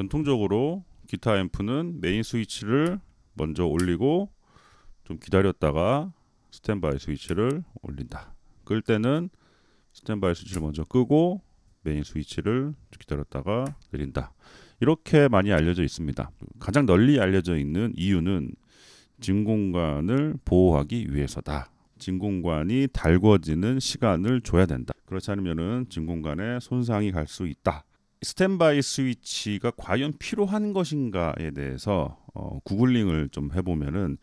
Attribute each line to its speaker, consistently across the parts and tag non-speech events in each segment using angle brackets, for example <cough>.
Speaker 1: 전통적으로 기타 앰프는 메인 스위치를 먼저 올리고 좀 기다렸다가 스탠바이 스위치를 올린다. 끌 때는 스탠바이 스위치를 먼저 끄고 메인 스위치를 기다렸다가 내린다. 이렇게 많이 알려져 있습니다. 가장 널리 알려져 있는 이유는 진공관을 보호하기 위해서다. 진공관이 달궈지는 시간을 줘야 된다. 그렇지 않으면 진공관에 손상이 갈 수 있다. 스탠바이 스위치가 과연 필요한 것인가에 대해서 어, 구글링을 좀 해보면은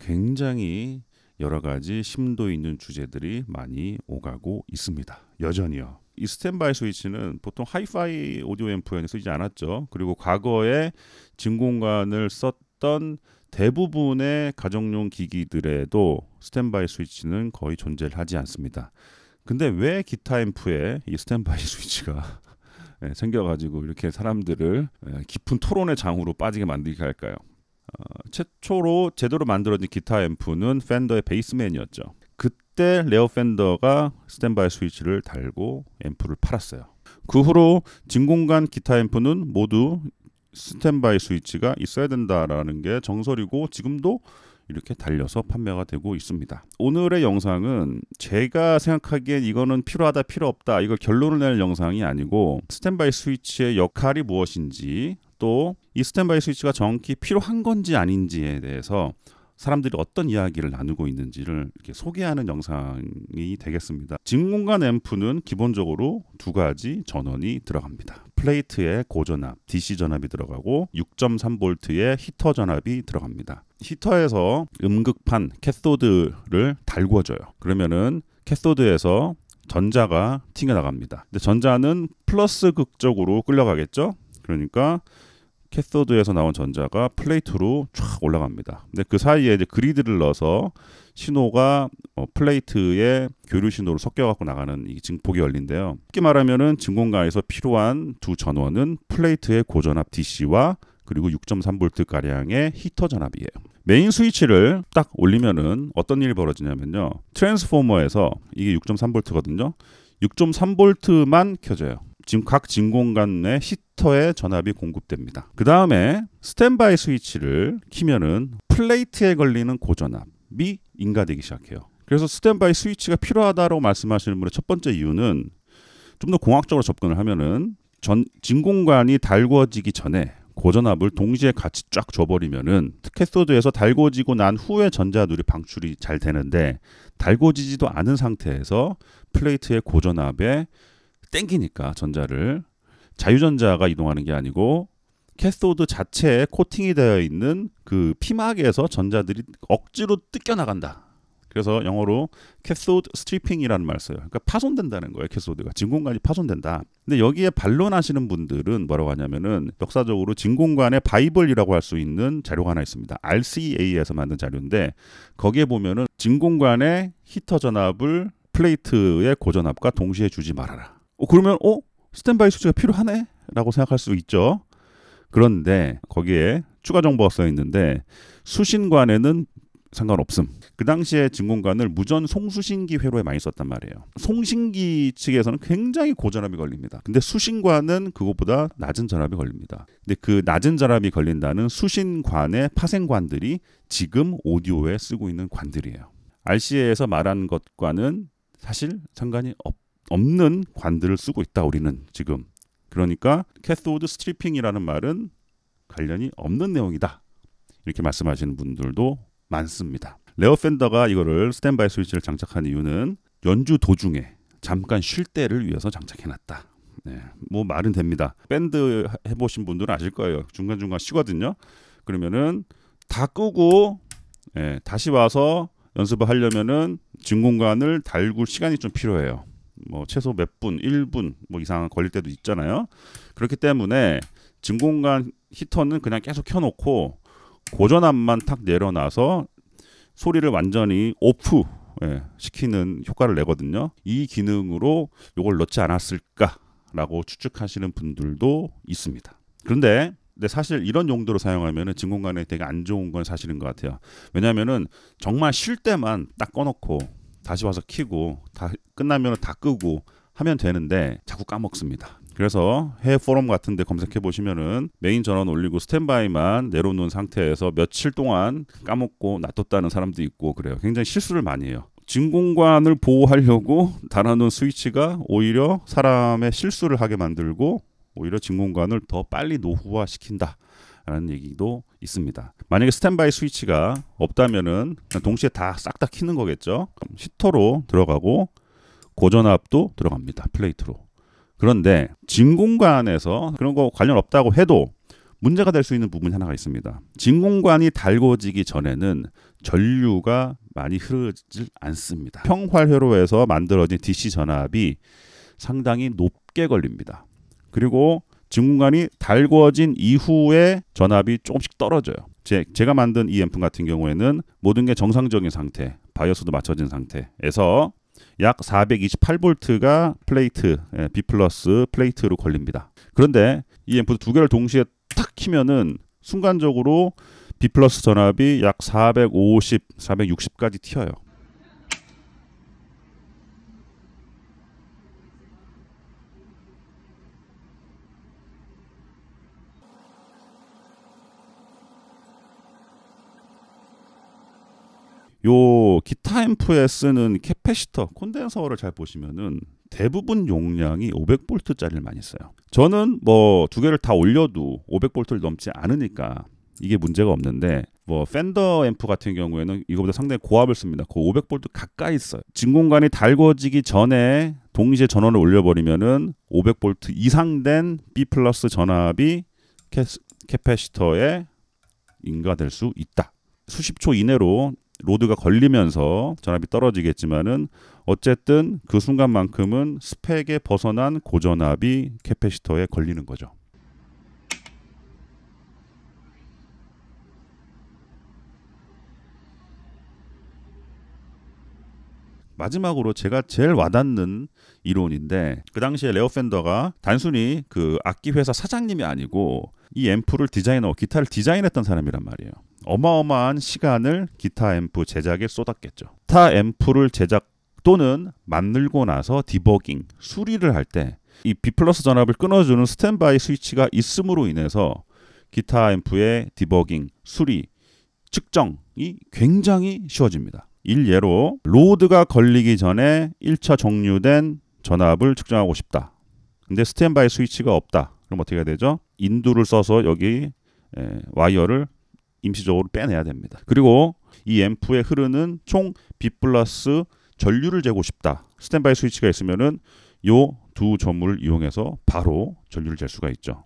Speaker 1: 굉장히 여러 가지 심도 있는 주제들이 많이 오가고 있습니다. 여전히요. 이 스탠바이 스위치는 보통 하이파이 오디오 앰프에는 쓰지 않았죠. 그리고 과거에 진공관을 썼던 대부분의 가정용 기기들에도 스탠바이 스위치는 거의 존재를 하지 않습니다. 근데 왜 기타 앰프에 이 스탠바이 <laughs> 스위치가 예, 생겨가지고 이렇게 사람들을 예, 깊은 토론의 장으로 빠지게 만들게 할까요? 어, 최초로 제대로 만들어진 기타 앰프는 팬더의 베이스맨이었죠. 그때 레어 팬더가 스탠바이 스위치를 달고 앰프를 팔았어요. 그 후로 진공관 기타 앰프는 모두 스탠바이 스위치가 있어야 된다라는 게 정설이고 지금도 이렇게 달려서 판매가 되고 있습니다. 오늘의 영상은 제가 생각하기엔 이거는 필요하다 필요 없다 이걸 결론을 낼 영상이 아니고 스탠바이 스위치의 역할이 무엇인지 또 이 스탠바이 스위치가 정확히 필요한 건지 아닌지에 대해서 사람들이 어떤 이야기를 나누고 있는지를 이렇게 소개하는 영상이 되겠습니다. 진공관 앰프는 기본적으로 두 가지 전원이 들어갑니다. 플레이트에 고전압, DC 전압이 들어가고 6.3V의 히터 전압이 들어갑니다. 히터에서 음극판 캐소드를 달궈줘요. 그러면은 캐소드에서 전자가 튕겨나갑니다. 근데 전자는 플러스 극적으로 끌려가겠죠? 그러니까 캐소드에서 나온 전자가 플레이트로 쫙 올라갑니다. 근데 그 사이에 이제 그리드를 넣어서 신호가 어, 플레이트에 교류 신호로 섞여 갖고 나가는 이 증폭이 열린데요. 쉽게 말하면은 증공관에서 필요한 두 전원은 플레이트의 고전압 DC와 그리고 6.3V 가량의 히터 전압이에요. 메인 스위치를 딱 올리면은 어떤 일이 벌어지냐면요. 트랜스포머에서 이게 6.3V거든요. 6.3V만 켜져요. 지금 각 진공 관의 히터의 전압이 공급됩니다. 그 다음에 스탠바이 스위치를 키면은 플레이트에 걸리는 고전압이 인가되기 시작해요. 그래서 스탠바이 스위치가 필요하다고 말씀하시는 분의 첫 번째 이유는 좀 더 공학적으로 접근을 하면은 전 진공관이 달궈지기 전에 고전압을 동시에 같이 쫙 줘버리면은 캐소드에서 달궈지고 난 후에 전자누이 방출이 잘 되는데 달궈지지도 않은 상태에서 플레이트의 고전압에 땡기니까 전자를 자유전자가 이동하는 게 아니고 캐스오드 자체에 코팅이 되어 있는 그 피막에서 전자들이 억지로 뜯겨 나간다. 그래서 영어로 캐스오드 스트리핑이라는 말 써요. 그러니까 파손된다는 거예요. 캐스오드가 진공관이 파손된다. 근데 여기에 반론하시는 분들은 뭐라고 하냐면은 역사적으로 진공관의 바이블이라고 할 수 있는 자료가 하나 있습니다. RCA에서 만든 자료인데 거기에 보면은 진공관의 히터 전압을 플레이트의 고전압과 동시에 주지 말아라. 어, 그러면 어 스탠바이 수치가 필요하네라고 생각할 수 있죠. 그런데 거기에 추가 정보가 써 있는데 수신관에는 상관없음. 그 당시에 증공관을 무전 송수신기 회로에 많이 썼단 말이에요. 송신기 측에서는 굉장히 고전압이 걸립니다. 근데 수신관은 그것보다 낮은 전압이 걸립니다. 근데 그 낮은 전압이 걸린다는 수신관의 파생관들이 지금 오디오에 쓰고 있는 관들이에요. RCA에서 말한 것과는 사실 상관이 없 없는 관들을 쓰고 있다 우리는 지금 그러니까 캐소드 스트리핑이라는 말은 관련이 없는 내용이다 이렇게 말씀하시는 분들도 많습니다. 레어 팬더가 이거를 스탠바이 스위치를 장착한 이유는 연주 도중에 잠깐 쉴 때를 위해서 장착해놨다. 네, 뭐 말은 됩니다. 밴드 해보신 분들은 아실 거예요. 중간 중간 쉬거든요. 그러면은 다 끄고 예, 다시 와서 연습을 하려면은 진공관을 달굴 시간이 좀 필요해요. 뭐 최소 몇 분, 1분 뭐 이상 걸릴 때도 있잖아요. 그렇기 때문에 진공관 히터는 그냥 계속 켜놓고 고전압만 탁 내려놔서 소리를 완전히 오프 예, 시키는 효과를 내거든요. 이 기능으로 이걸 넣지 않았을까라고 추측하시는 분들도 있습니다. 그런데 근데 사실 이런 용도로 사용하면 진공관에 되게 안 좋은 건 사실인 것 같아요. 왜냐하면은 정말 쉴 때만 딱 꺼놓고 다시 와서 키고 다 끝나면 다 끄고 하면 되는데 자꾸 까먹습니다. 그래서 해외 포럼 같은 데 검색해 보시면은 메인 전원 올리고 스탠바이만 내려놓은 상태에서 며칠 동안 까먹고 놔뒀다는 사람도 있고 그래요. 굉장히 실수를 많이 해요. 진공관을 보호하려고 달아놓은 스위치가 오히려 사람의 실수를 하게 만들고 오히려 진공관을 더 빨리 노후화시킨다. 라는 얘기도 있습니다. 만약에 스탠바이 스위치가 없다면은 동시에 다 싹 다 키는 거겠죠. 히터로 들어가고 고전압도 들어갑니다. 플레이트로. 그런데 진공관에서 그런 거 관련 없다고 해도 문제가 될 수 있는 부분이 하나가 있습니다. 진공관이 달궈지기 전에는 전류가 많이 흐르지 않습니다. 평활회로에서 만들어진 DC 전압이 상당히 높게 걸립니다. 그리고 증공관이 달궈진 이후에 전압이 조금씩 떨어져요. 제, 제가 만든 이 앰프 같은 경우에는 모든 게 정상적인 상태, 바이어스도 맞춰진 상태에서 약 428V가 플레이트, 예, B 플러스 플레이트로 걸립니다. 그런데 이 앰프 두 개를 동시에 탁 키면은 순간적으로 B 플러스 전압이 약 450, 460까지 튀어요. 요 기타 앰프에 쓰는 캐패시터 콘덴서를 잘 보시면은 대부분 용량이 500볼트짜리를 많이 써요. 저는 뭐 두 개를 다 올려도 500볼트를 넘지 않으니까 이게 문제가 없는데 뭐 팬더 앰프 같은 경우에는 이거보다 상당히 고압을 씁니다. 그 500볼트 가까이 써요. 진공관이 달궈지기 전에 동시에 전원을 올려버리면은 500볼트 이상 된 B 플러스 전압이 캐, 캐패시터에 인가될 수 있다. 수십 초 이내로 로드가 걸리면서 전압이 떨어지겠지만은 어쨌든 그 순간만큼은 스펙에 벗어난 고전압이 캐패시터에 걸리는 거죠. 마지막으로 제가 제일 와닿는 이론인데 그 당시에 레오 팬더가 단순히 그 악기 회사 사장님이 아니고 이 앰프를 디자인하고 기타를 디자인했던 사람이란 말이에요. 어마어마한 시간을 기타 앰프 제작에 쏟았겠죠. 타 앰프를 제작 또는 만들고 나서 디버깅, 수리를 할 때 이 B 플러스 전압을 끊어주는 스탠바이 스위치가 있음으로 인해서 기타 앰프의 디버깅, 수리, 측정이 굉장히 쉬워집니다. 일례로 로드가 걸리기 전에 1차 정류된 전압을 측정하고 싶다. 근데 스탠바이 스위치가 없다. 그럼 어떻게 해야 되죠? 인두를 써서 여기 와이어를 임시적으로 빼내야 됩니다. 그리고 이 앰프에 흐르는 총 B 플러스 전류를 재고 싶다. 스탠바이 스위치가 있으면은 요두점을 이용해서 바로 전류를 잴 수가 있죠.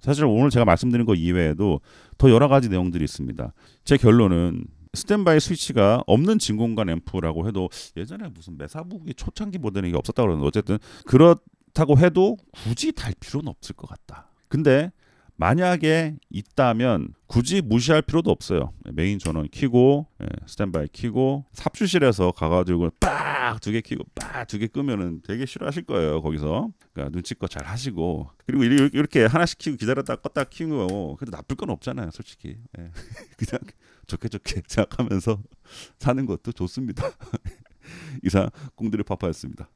Speaker 1: 사실 오늘 제가 말씀드린 것 이외에도 더 여러 가지 내용들이 있습니다. 제 결론은 스탠바이 스위치가 없는 진공관 앰프라고 해도 예전에 무슨 메사북이 초창기 모델이 없었다고 그러는데 어쨌든 그렇다고 해도 굳이 달 필요는 없을 것 같다. 근데 만약에 있다면 굳이 무시할 필요도 없어요. 메인 전원 키고 예, 스탠바이 키고 삽주실에서 가가지고 빡두개 키고 빡 두 개 끄면은 되게 싫어하실 거예요. 거기서 그러니까 눈치껏 잘 하시고 그리고 이렇게 하나씩 키고 기다렸다 껐다 키우고 그래도 나쁠 건 없잖아요. 솔직히 예. <laughs> 그냥 좋게 좋게 생각하면서 사는 것도 좋습니다. <laughs> 이상 공들이 파파였습니다.